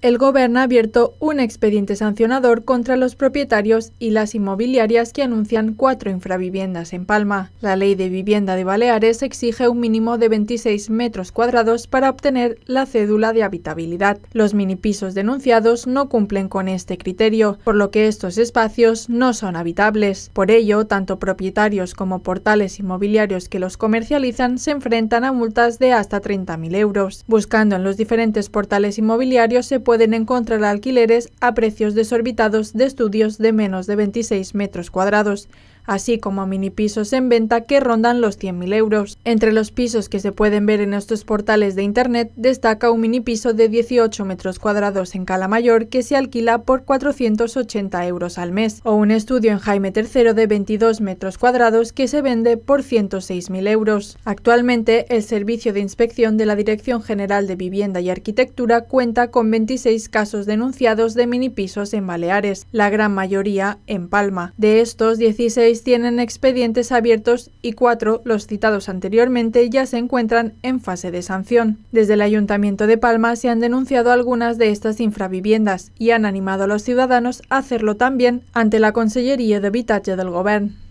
el Gobierno ha abierto un expediente sancionador contra los propietarios y las inmobiliarias que anuncian cuatro infraviviendas en Palma. La ley de vivienda de Baleares exige un mínimo de 26 metros cuadrados para obtener la cédula de habitabilidad. Los minipisos denunciados no cumplen con este criterio, por lo que estos espacios no son habitables. Por ello, tanto propietarios como portales inmobiliarios que los comercializan se enfrentan a multas de hasta 30.000 euros. Buscando en los diferentes portales inmobiliarios se pueden encontrar alquileres a precios desorbitados de estudios de menos de 26 metros cuadrados así como minipisos mini pisos en venta que rondan los 100.000 euros. Entre los pisos que se pueden ver en estos portales de internet destaca un mini piso de 18 metros cuadrados en Cala Mayor que se alquila por 480 euros al mes, o un estudio en Jaime III de 22 metros cuadrados que se vende por 106.000 euros. Actualmente, el Servicio de Inspección de la Dirección General de Vivienda y Arquitectura cuenta con 26 casos denunciados de mini pisos en Baleares, la gran mayoría en Palma. De estos, 16 tienen expedientes abiertos y cuatro, los citados anteriormente, ya se encuentran en fase de sanción. Desde el Ayuntamiento de Palma se han denunciado algunas de estas infraviviendas y han animado a los ciudadanos a hacerlo también ante la Consellería de d'Habitatge del Govern.